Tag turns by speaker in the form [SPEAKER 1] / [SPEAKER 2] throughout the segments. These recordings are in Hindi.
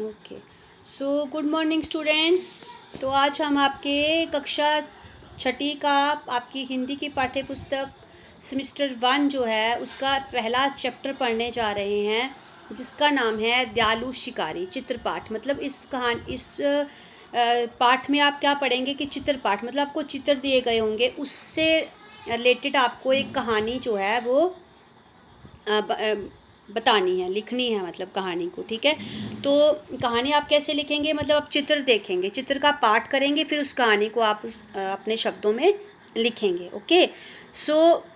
[SPEAKER 1] okay so good morning students तो आज हम आपके कक्षा छठी का आपकी हिंदी की पाठ्य पुस्तक सेमिस्टर वन जो है उसका पहला चैप्टर पढ़ने जा रहे हैं जिसका नाम है दयालु शिकारी चित्रपाठ मतलब इस कहान इस पाठ में आप क्या पढ़ेंगे कि चित्रपाठ मतलब आपको चित्र दिए गए होंगे उससे रिलेटेड आपको एक कहानी जो है वो बतानी है लिखनी है मतलब कहानी को ठीक है तो कहानी आप कैसे लिखेंगे मतलब आप चित्र देखेंगे चित्र का पाठ करेंगे फिर उस कहानी को आप उस अपने शब्दों में लिखेंगे ओके सो so,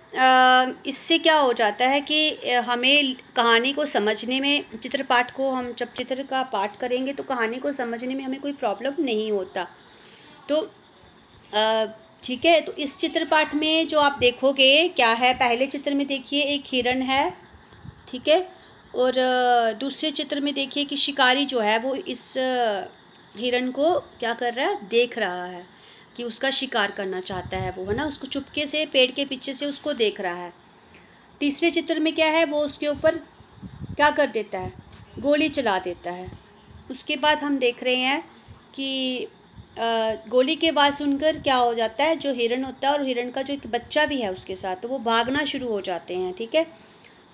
[SPEAKER 1] इससे क्या हो जाता है कि हमें कहानी को समझने में चित्र पाठ को हम जब चित्र का पाठ करेंगे तो कहानी को समझने में हमें कोई प्रॉब्लम नहीं होता तो आ, ठीक है तो इस चित्रपाठ में जो आप देखोगे क्या है पहले चित्र में देखिए एक हिरण है ठीक है और दूसरे चित्र में देखिए कि शिकारी जो है वो इस हिरण को क्या कर रहा है देख रहा है कि उसका शिकार करना चाहता है वो है ना उसको चुपके से पेड़ के पीछे से उसको देख रहा है तीसरे चित्र में क्या है वो उसके ऊपर क्या कर देता है गोली चला देता है उसके बाद हम देख रहे हैं कि गोली के बाद सुनकर क्या हो जाता है जो हिरण होता है और हिरण का जो एक बच्चा भी है उसके साथ तो वो भागना शुरू हो जाते हैं ठीक है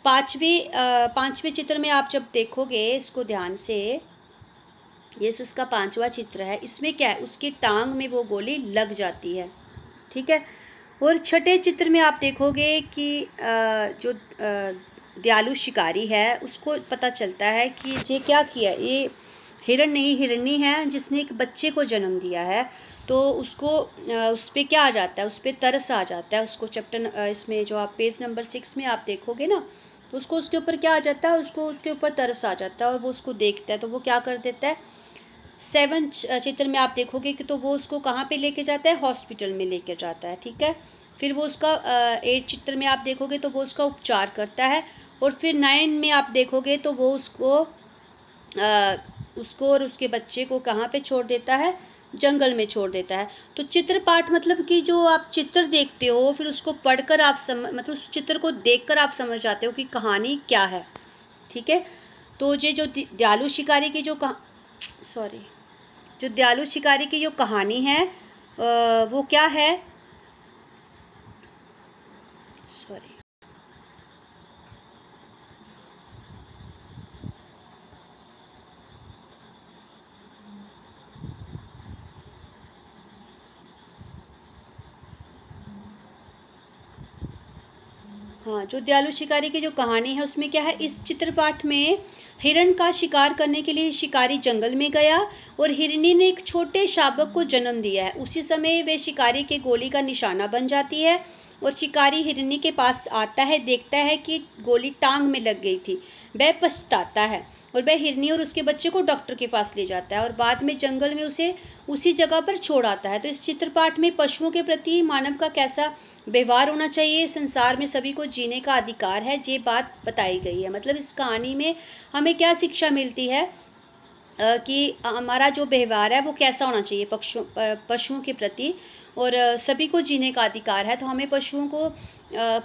[SPEAKER 1] पाँचवें पाँचवें चित्र में आप जब देखोगे इसको ध्यान से ये उसका पांचवा चित्र है इसमें क्या है उसकी टांग में वो गोली लग जाती है ठीक है और छठे चित्र में आप देखोगे कि जो दयालु शिकारी है उसको पता चलता है कि ये क्या किया ये हिरण नहीं हिरणी है जिसने एक बच्चे को जन्म दिया है तो उसको उस पर क्या आ जाता है उस पर तरस आ जाता है उसको चैप्टर इसमें जो आप पेज नंबर सिक्स में आप देखोगे ना उसको उसके ऊपर क्या आ जाता है उसको उसके ऊपर तरस आ जाता है और वो उसको देखता है तो वो क्या कर देता है सेवन चित्र में आप देखोगे कि तो वो उसको कहाँ पे लेके जाता है हॉस्पिटल में लेके जाता है ठीक है फिर वो उसका एट चित्र में आप देखोगे तो वो उसका उपचार करता है और फिर नाइन में आप देखोगे तो वो उसको आ, उसको और उसके बच्चे को कहाँ पे छोड़ देता है जंगल में छोड़ देता है तो चित्र पाठ मतलब कि जो आप चित्र देखते हो फिर उसको पढ़कर आप सम मतलब उस चित्र को देखकर आप समझ जाते हो कि कहानी क्या है ठीक है तो ये जो दयालु शिकारी की जो कहा सॉरी जो दयालु शिकारी की जो कहानी है वो क्या है हाँ जो दयालु शिकारी की जो कहानी है उसमें क्या है इस चित्रपाठ में हिरण का शिकार करने के लिए शिकारी जंगल में गया और हिरणी ने एक छोटे शाबक को जन्म दिया है उसी समय वे शिकारी के गोली का निशाना बन जाती है और शिकारी हिरणी के पास आता है देखता है कि गोली टांग में लग गई थी वह पछताता है और वह हिरनी और उसके बच्चे को डॉक्टर के पास ले जाता है और बाद में जंगल में उसे उसी जगह पर छोड़ आता है तो इस चित्रपाठ में पशुओं के प्रति मानव का कैसा व्यवहार होना चाहिए संसार में सभी को जीने का अधिकार है ये बात बताई गई है मतलब इस कहानी में हमें हमें क्या शिक्षा मिलती है कि हमारा जो व्यवहार है वो कैसा होना चाहिए पक्षों पशुओं के प्रति और सभी को जीने का अधिकार है तो हमें पशुओं को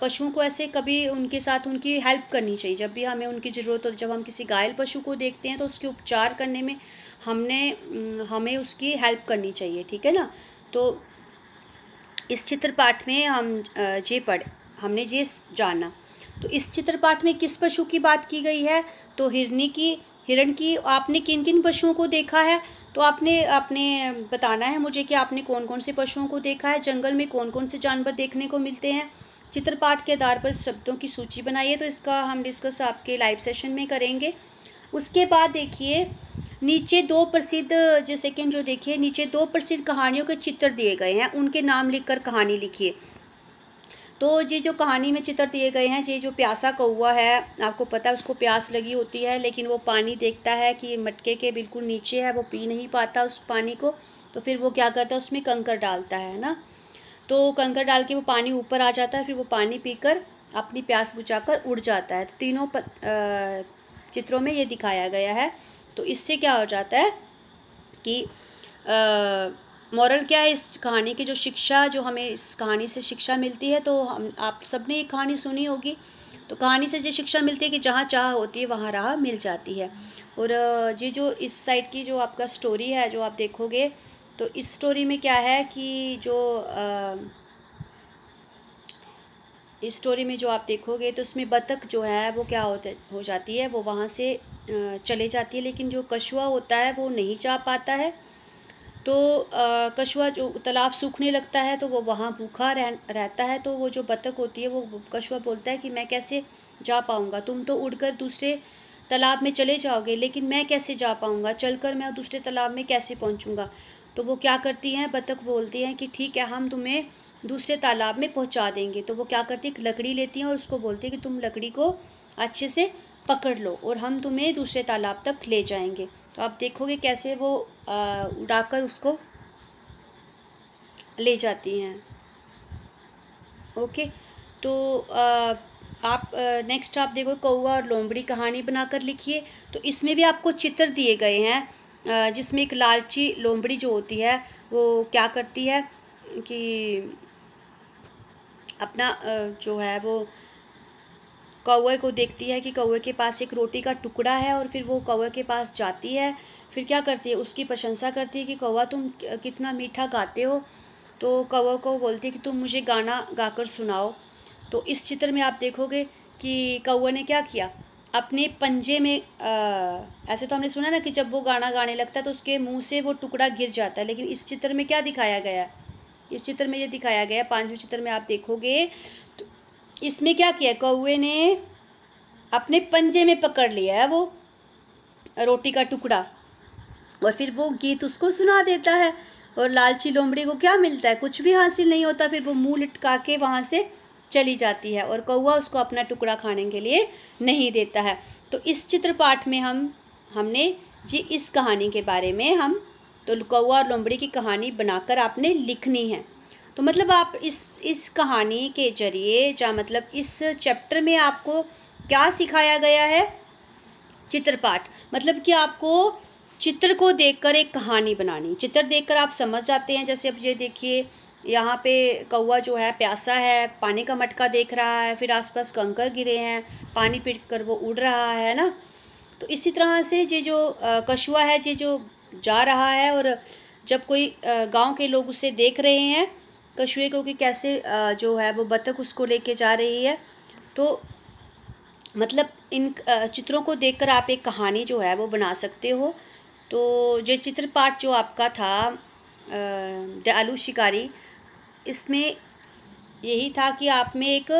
[SPEAKER 1] पशुओं को ऐसे कभी उनके साथ उनकी हेल्प करनी चाहिए जब भी हमें उनकी ज़रूरत हो जब हम किसी घायल पशु को देखते हैं तो उसके उपचार करने में हमने हमें उसकी हेल्प करनी चाहिए ठीक है ना तो इस चित्र पाठ में हम ये पढ़ हमने ये जाना तो इस चित्रपाठ में किस पशु की बात की गई है तो हिरनी की हिरण की आपने किन किन पशुओं को देखा है तो आपने आपने बताना है मुझे कि आपने कौन कौन से पशुओं को देखा है जंगल में कौन कौन से जानवर देखने को मिलते हैं चित्रपाठ के आधार पर शब्दों की सूची बनाइए तो इसका हम डिस्कस आपके लाइव सेशन में करेंगे उसके बाद देखिए नीचे दो प्रसिद्ध जैसे कि जो देखिए नीचे दो प्रसिद्ध कहानियों के चित्र दिए गए हैं उनके नाम लिखकर कहानी लिखिए तो ये जो कहानी में चित्र दिए गए हैं ये जो प्यासा कौआ है आपको पता है उसको प्यास लगी होती है लेकिन वो पानी देखता है कि मटके के बिल्कुल नीचे है वो पी नहीं पाता उस पानी को तो फिर वो क्या करता है उसमें कंकर डालता है ना तो कंकर डाल के वो पानी ऊपर आ जाता है फिर वो पानी पीकर अपनी प्यास बुझाकर उड़ जाता है तो तीनों चित्रों में ये दिखाया गया है तो इससे क्या हो जाता है कि आ, मॉरल क्या है इस कहानी की जो शिक्षा जो हमें इस कहानी से शिक्षा मिलती है तो हम आप सब ने ये कहानी सुनी होगी तो कहानी से ये शिक्षा मिलती है कि जहाँ चाह होती है वहाँ राह मिल जाती है और ये जो इस साइड की जो आपका स्टोरी है जो आप देखोगे तो इस स्टोरी में क्या है कि जो आ, इस स्टोरी में जो आप देखोगे तो उसमें बतख जो है वो क्या होते हो जाती है वो वहाँ से चले जाती है लेकिन जो कछुआ होता है वो नहीं जा पाता है तो कछुआ जो तालाब सूखने लगता है तो वो वहाँ भूखा रह रहता है तो वो जो बतख होती है वो कछुआ बोलता है कि मैं कैसे जा पाऊँगा तुम तो उड़कर दूसरे तालाब में चले जाओगे लेकिन मैं कैसे जा पाऊँगा चलकर मैं दूसरे तालाब में कैसे पहुँचूँगा तो वो क्या करती हैं बतख बोलती हैं कि ठीक है हम तुम्हें दूसरे तालाब में पहुँचा देंगे तो वो क्या करती है लकड़ी लेती हैं और उसको बोलती है कि तुम लकड़ी को अच्छे से पकड़ लो और हम तुम्हें दूसरे तालाब तक ले जाएंगे तो आप देखोगे कैसे वो उड़ाकर उसको ले जाती हैं ओके तो आप नेक्स्ट आप देखो कौआ और लोमड़ी कहानी बनाकर लिखिए तो इसमें भी आपको चित्र दिए गए हैं जिसमें एक लालची लोमड़ी जो होती है वो क्या करती है कि अपना जो है वो कौवे को देखती है कि कौवे के पास एक रोटी का टुकड़ा है और फिर वो कौवे के पास जाती है फिर क्या करती है उसकी प्रशंसा करती है कि कौवा तुम कितना मीठा गाते हो तो कौवा को बोलती है कि तुम मुझे गाना गाकर सुनाओ तो इस चित्र में आप देखोगे कि कौवे ने क्या किया अपने पंजे में आ, ऐसे तो हमने सुना ना कि जब वो गाना गाने लगता है तो उसके मुँह से वो टुकड़ा गिर जाता है लेकिन इस चित्र में क्या दिखाया गया है इस चित्र में ये दिखाया गया है पांचवें चित्र में आप देखोगे इसमें क्या किया कौए ने अपने पंजे में पकड़ लिया है वो रोटी का टुकड़ा और फिर वो गीत उसको सुना देता है और लालची लोमड़ी को क्या मिलता है कुछ भी हासिल नहीं होता फिर वो मुंह लटका के वहाँ से चली जाती है और कौआ उसको अपना टुकड़ा खाने के लिए नहीं देता है तो इस चित्रपाठ में हम हमने जी इस कहानी के बारे में हम तो कौआ और लोमड़ी की कहानी बनाकर आपने लिखनी है तो मतलब आप इस इस कहानी के जरिए या मतलब इस चैप्टर में आपको क्या सिखाया गया है चित्रपाठ मतलब कि आपको चित्र को देखकर एक कहानी बनानी चित्र देखकर आप समझ जाते हैं जैसे अब ये देखिए यहाँ पे कौआ जो है प्यासा है पानी का मटका देख रहा है फिर आसपास कंकर गिरे हैं पानी पी कर वो उड़ रहा है ना तो इसी तरह से ये जो कछुआ है ये जो जा रहा है और जब कोई गांव के लोग उसे देख रहे हैं कछुए को कि कैसे जो है वो बतख उसको लेके जा रही है तो मतलब इन चित्रों को देखकर आप एक कहानी जो है वो बना सकते हो तो ये चित्र पाठ जो आपका था दयालु शिकारी इसमें यही था कि आप में एक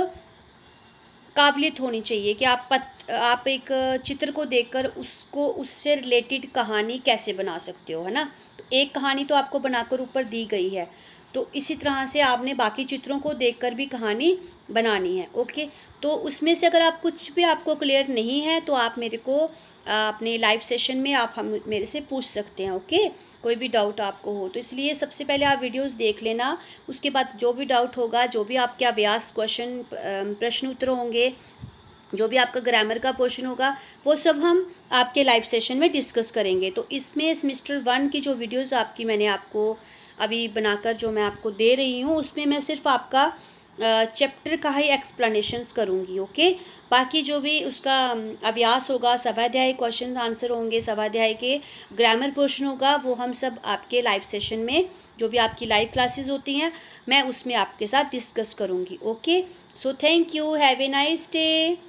[SPEAKER 1] काबिलियत होनी चाहिए कि आप पत, आप एक चित्र को देखकर उसको उससे रिलेटेड कहानी कैसे बना सकते हो है ना तो एक कहानी तो आपको बनाकर ऊपर दी गई है तो इसी तरह से आपने बाकी चित्रों को देखकर भी कहानी बनानी है ओके तो उसमें से अगर आप कुछ भी आपको क्लियर नहीं है तो आप मेरे को अपने लाइव सेशन में आप हम मेरे से पूछ सकते हैं ओके कोई भी डाउट आपको हो तो इसलिए सबसे पहले आप वीडियोस देख लेना उसके बाद जो भी डाउट होगा जो भी आपके अभ्यास क्वेश्चन प्रश्न उत्तर होंगे जो भी आपका ग्रामर का पोर्शन होगा वो सब हम आपके लाइव सेशन में डिस्कस करेंगे तो इसमें सेमिस्टर वन की जो वीडियोज़ आपकी मैंने आपको अभी बनाकर जो मैं आपको दे रही हूँ उसमें मैं सिर्फ आपका चैप्टर का ही एक्सप्लेनेशंस करूँगी ओके बाकी जो भी उसका अभ्यास होगा सवाध्याय क्वेश्चन आंसर होंगे स्वाध्याय के ग्रामर पोर्शन होगा वो हम सब आपके लाइव सेशन में जो भी आपकी लाइव क्लासेस होती हैं मैं उसमें आपके साथ डिस्कस करूँगी okay so thank you have a nice day